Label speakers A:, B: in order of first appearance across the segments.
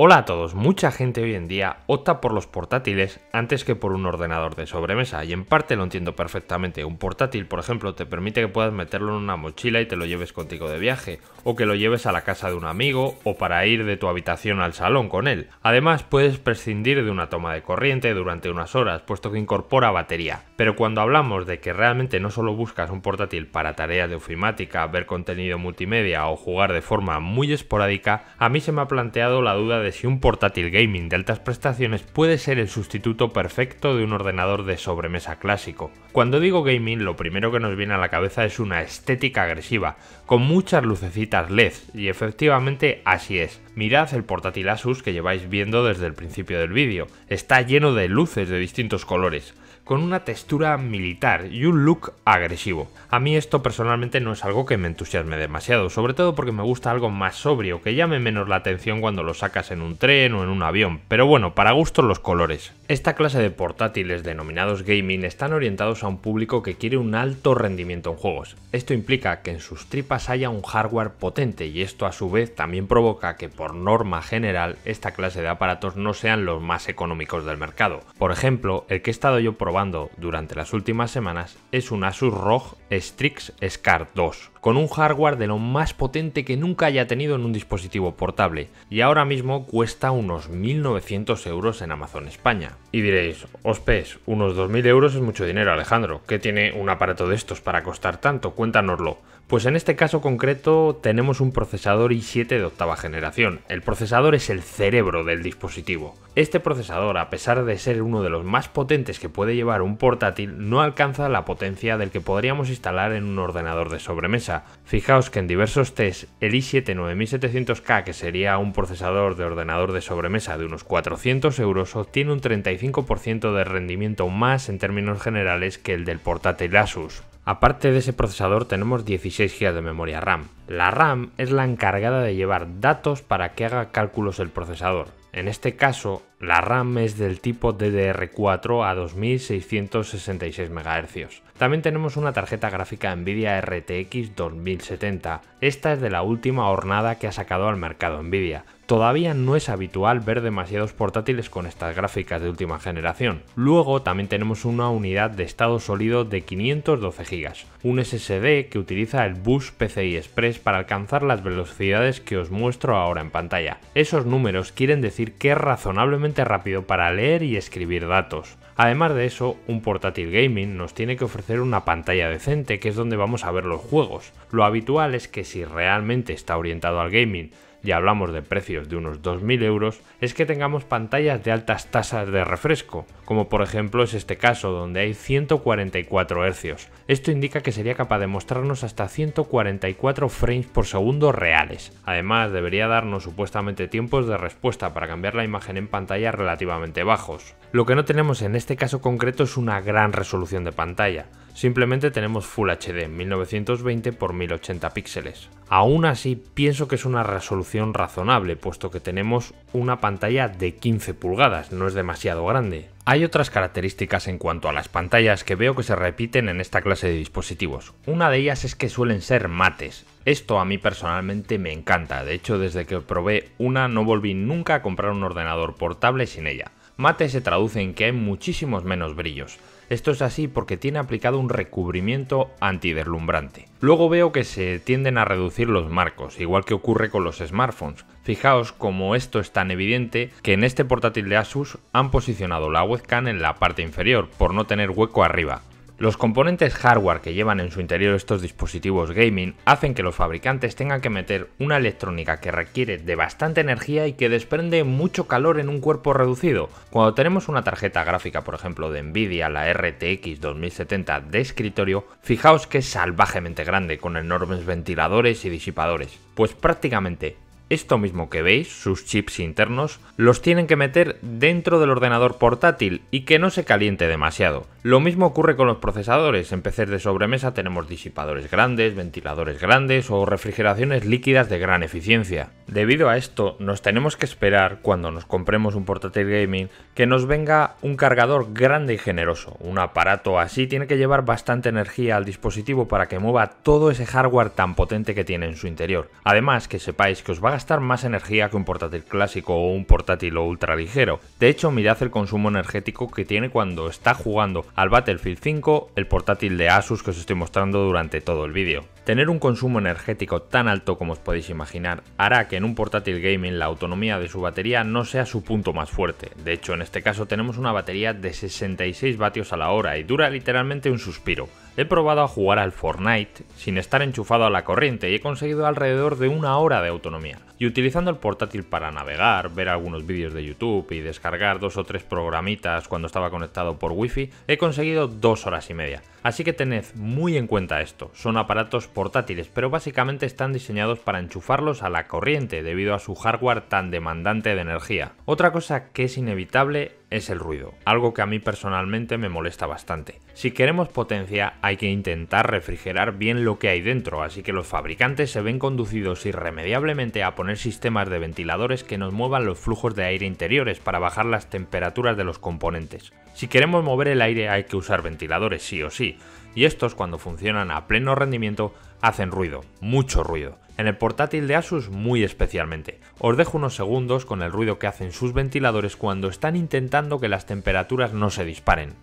A: Hola a todos, mucha gente hoy en día opta por los portátiles antes que por un ordenador de sobremesa y en parte lo entiendo perfectamente. Un portátil, por ejemplo, te permite que puedas meterlo en una mochila y te lo lleves contigo de viaje, o que lo lleves a la casa de un amigo o para ir de tu habitación al salón con él. Además, puedes prescindir de una toma de corriente durante unas horas, puesto que incorpora batería. Pero cuando hablamos de que realmente no solo buscas un portátil para tareas de ofimática, ver contenido multimedia o jugar de forma muy esporádica, a mí se me ha planteado la duda de si un portátil gaming de altas prestaciones puede ser el sustituto perfecto de un ordenador de sobremesa clásico. Cuando digo gaming, lo primero que nos viene a la cabeza es una estética agresiva, con muchas lucecitas LED, y efectivamente así es. Mirad el portátil Asus que lleváis viendo desde el principio del vídeo, está lleno de luces de distintos colores con una textura militar y un look agresivo. A mí esto personalmente no es algo que me entusiasme demasiado, sobre todo porque me gusta algo más sobrio, que llame menos la atención cuando lo sacas en un tren o en un avión, pero bueno, para gusto los colores. Esta clase de portátiles denominados gaming están orientados a un público que quiere un alto rendimiento en juegos. Esto implica que en sus tripas haya un hardware potente y esto a su vez también provoca que por norma general esta clase de aparatos no sean los más económicos del mercado. Por ejemplo, el que he estado yo probando durante las últimas semanas es un Asus ROG Strix Scar 2 con un hardware de lo más potente que nunca haya tenido en un dispositivo portable y ahora mismo cuesta unos 1.900 euros en Amazon España. Y diréis, OSPES, unos 2.000 euros es mucho dinero, Alejandro. ¿Qué tiene un aparato de estos para costar tanto? Cuéntanoslo. Pues en este caso concreto tenemos un procesador i7 de octava generación. El procesador es el cerebro del dispositivo. Este procesador, a pesar de ser uno de los más potentes que puede llevar un portátil, no alcanza la potencia del que podríamos instalar en un ordenador de sobremesa. Fijaos que en diversos tests el i7 9700K, que sería un procesador de ordenador de sobremesa de unos 400 euros, obtiene un 35% de rendimiento más en términos generales que el del portátil Asus. Aparte de ese procesador tenemos 16 GB de memoria RAM. La RAM es la encargada de llevar datos para que haga cálculos el procesador. En este caso, la RAM es del tipo DDR4 a 2666 MHz. También tenemos una tarjeta gráfica Nvidia RTX 2070. Esta es de la última hornada que ha sacado al mercado Nvidia. Todavía no es habitual ver demasiados portátiles con estas gráficas de última generación. Luego también tenemos una unidad de estado sólido de 512 GB, un SSD que utiliza el bus PCI Express para alcanzar las velocidades que os muestro ahora en pantalla. Esos números quieren decir que razonablemente rápido para leer y escribir datos. Además de eso, un portátil gaming nos tiene que ofrecer una pantalla decente, que es donde vamos a ver los juegos. Lo habitual es que si realmente está orientado al gaming, y hablamos de precios de unos 2.000 euros, es que tengamos pantallas de altas tasas de refresco, como por ejemplo es este caso donde hay 144 hercios. Esto indica que sería capaz de mostrarnos hasta 144 frames por segundo reales. Además, debería darnos supuestamente tiempos de respuesta para cambiar la imagen en pantalla relativamente bajos. Lo que no tenemos en este caso concreto es una gran resolución de pantalla, simplemente tenemos Full HD 1920 x 1080 píxeles. Aún así, pienso que es una resolución razonable, puesto que tenemos una pantalla de 15 pulgadas, no es demasiado grande. Hay otras características en cuanto a las pantallas que veo que se repiten en esta clase de dispositivos. Una de ellas es que suelen ser mates. Esto a mí personalmente me encanta, de hecho desde que probé una no volví nunca a comprar un ordenador portable sin ella mate se traduce en que hay muchísimos menos brillos. Esto es así porque tiene aplicado un recubrimiento antiderlumbrante. Luego veo que se tienden a reducir los marcos, igual que ocurre con los smartphones. Fijaos como esto es tan evidente que en este portátil de Asus han posicionado la webcam en la parte inferior por no tener hueco arriba, los componentes hardware que llevan en su interior estos dispositivos gaming hacen que los fabricantes tengan que meter una electrónica que requiere de bastante energía y que desprende mucho calor en un cuerpo reducido. Cuando tenemos una tarjeta gráfica, por ejemplo, de Nvidia, la RTX 2070 de escritorio, fijaos que es salvajemente grande, con enormes ventiladores y disipadores. Pues prácticamente esto mismo que veis, sus chips internos, los tienen que meter dentro del ordenador portátil y que no se caliente demasiado. Lo mismo ocurre con los procesadores, en PCs de sobremesa tenemos disipadores grandes, ventiladores grandes o refrigeraciones líquidas de gran eficiencia. Debido a esto, nos tenemos que esperar cuando nos compremos un portátil gaming que nos venga un cargador grande y generoso. Un aparato así tiene que llevar bastante energía al dispositivo para que mueva todo ese hardware tan potente que tiene en su interior. Además, que sepáis que os va a gastar más energía que un portátil clásico o un portátil ultra ligero. De hecho, mirad el consumo energético que tiene cuando está jugando al Battlefield 5, el portátil de Asus que os estoy mostrando durante todo el vídeo. Tener un consumo energético tan alto como os podéis imaginar hará que en un portátil gaming la autonomía de su batería no sea su punto más fuerte. De hecho, en este caso tenemos una batería de 66 vatios a la hora y dura literalmente un suspiro. He probado a jugar al Fortnite sin estar enchufado a la corriente y he conseguido alrededor de una hora de autonomía. Y utilizando el portátil para navegar, ver algunos vídeos de YouTube y descargar dos o tres programitas cuando estaba conectado por Wi-Fi he conseguido dos horas y media. Así que tened muy en cuenta esto, son aparatos portátiles, pero básicamente están diseñados para enchufarlos a la corriente debido a su hardware tan demandante de energía. Otra cosa que es inevitable es el ruido, algo que a mí personalmente me molesta bastante. Si queremos potencia hay que intentar refrigerar bien lo que hay dentro, así que los fabricantes se ven conducidos irremediablemente a poner sistemas de ventiladores que nos muevan los flujos de aire interiores para bajar las temperaturas de los componentes. Si queremos mover el aire hay que usar ventiladores sí o sí, y estos cuando funcionan a pleno rendimiento hacen ruido, mucho ruido. En el portátil de Asus muy especialmente. Os dejo unos segundos con el ruido que hacen sus ventiladores cuando están intentando que las temperaturas no se disparen.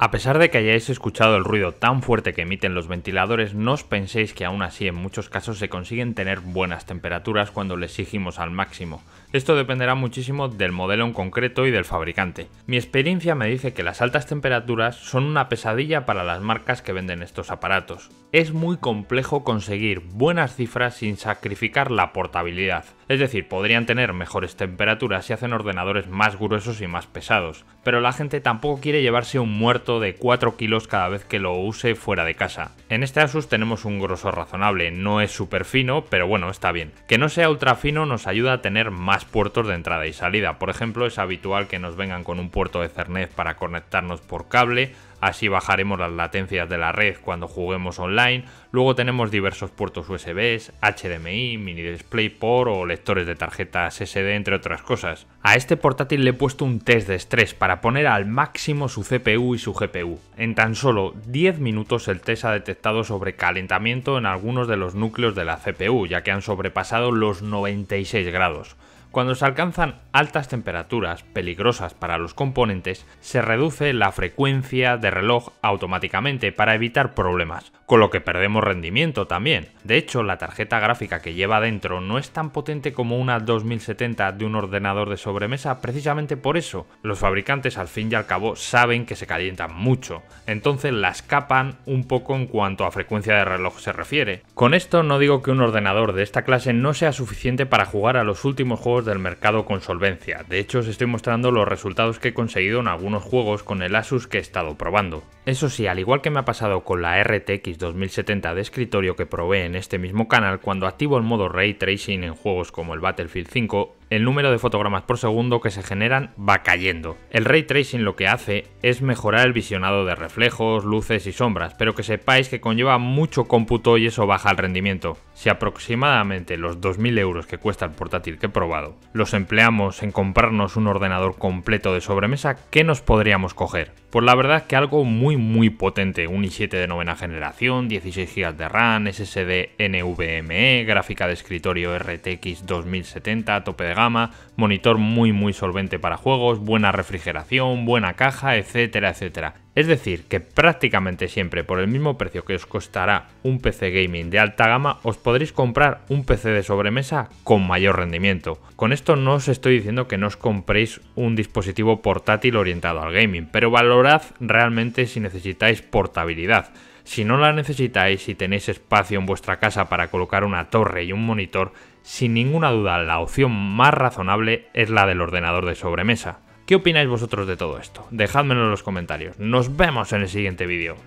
A: A pesar de que hayáis escuchado el ruido tan fuerte que emiten los ventiladores, no os penséis que aún así en muchos casos se consiguen tener buenas temperaturas cuando les exigimos al máximo. Esto dependerá muchísimo del modelo en concreto y del fabricante. Mi experiencia me dice que las altas temperaturas son una pesadilla para las marcas que venden estos aparatos. Es muy complejo conseguir buenas cifras sin sacrificar la portabilidad. Es decir, podrían tener mejores temperaturas si hacen ordenadores más gruesos y más pesados, pero la gente tampoco quiere llevarse un muerto de 4 kilos cada vez que lo use fuera de casa. En este Asus tenemos un grosor razonable, no es súper fino, pero bueno, está bien. Que no sea ultra fino nos ayuda a tener más puertos de entrada y salida. Por ejemplo, es habitual que nos vengan con un puerto de cernet para conectarnos por cable, Así bajaremos las latencias de la red cuando juguemos online. Luego tenemos diversos puertos USB, HDMI, mini DisplayPort o lectores de tarjetas SD, entre otras cosas. A este portátil le he puesto un test de estrés para poner al máximo su CPU y su GPU. En tan solo 10 minutos el test ha detectado sobrecalentamiento en algunos de los núcleos de la CPU, ya que han sobrepasado los 96 grados. Cuando se alcanzan altas temperaturas peligrosas para los componentes, se reduce la frecuencia de reloj automáticamente para evitar problemas, con lo que perdemos rendimiento también. De hecho, la tarjeta gráfica que lleva dentro no es tan potente como una 2070 de un ordenador de sobremesa precisamente por eso. Los fabricantes al fin y al cabo saben que se calientan mucho, entonces la escapan un poco en cuanto a frecuencia de reloj se refiere. Con esto no digo que un ordenador de esta clase no sea suficiente para jugar a los últimos juegos del mercado con solvencia, de hecho os estoy mostrando los resultados que he conseguido en algunos juegos con el Asus que he estado probando. Eso sí, al igual que me ha pasado con la RTX 2070 de escritorio que provee en este mismo canal cuando activo el modo Ray Tracing en juegos como el Battlefield 5 el número de fotogramas por segundo que se generan va cayendo. El ray tracing lo que hace es mejorar el visionado de reflejos, luces y sombras, pero que sepáis que conlleva mucho cómputo y eso baja el rendimiento. Si aproximadamente los 2.000 euros que cuesta el portátil que he probado los empleamos en comprarnos un ordenador completo de sobremesa, ¿qué nos podríamos coger? Pues la verdad que algo muy muy potente, un i7 de novena generación, 16 GB de RAM, SSD NVMe, gráfica de escritorio RTX 2070, tope de gama, monitor muy muy solvente para juegos, buena refrigeración, buena caja, etcétera, etcétera. Es decir, que prácticamente siempre por el mismo precio que os costará un PC gaming de alta gama, os podréis comprar un PC de sobremesa con mayor rendimiento. Con esto no os estoy diciendo que no os compréis un dispositivo portátil orientado al gaming, pero valorad realmente si necesitáis portabilidad. Si no la necesitáis y tenéis espacio en vuestra casa para colocar una torre y un monitor, sin ninguna duda la opción más razonable es la del ordenador de sobremesa. ¿Qué opináis vosotros de todo esto? Dejádmelo en los comentarios. Nos vemos en el siguiente vídeo.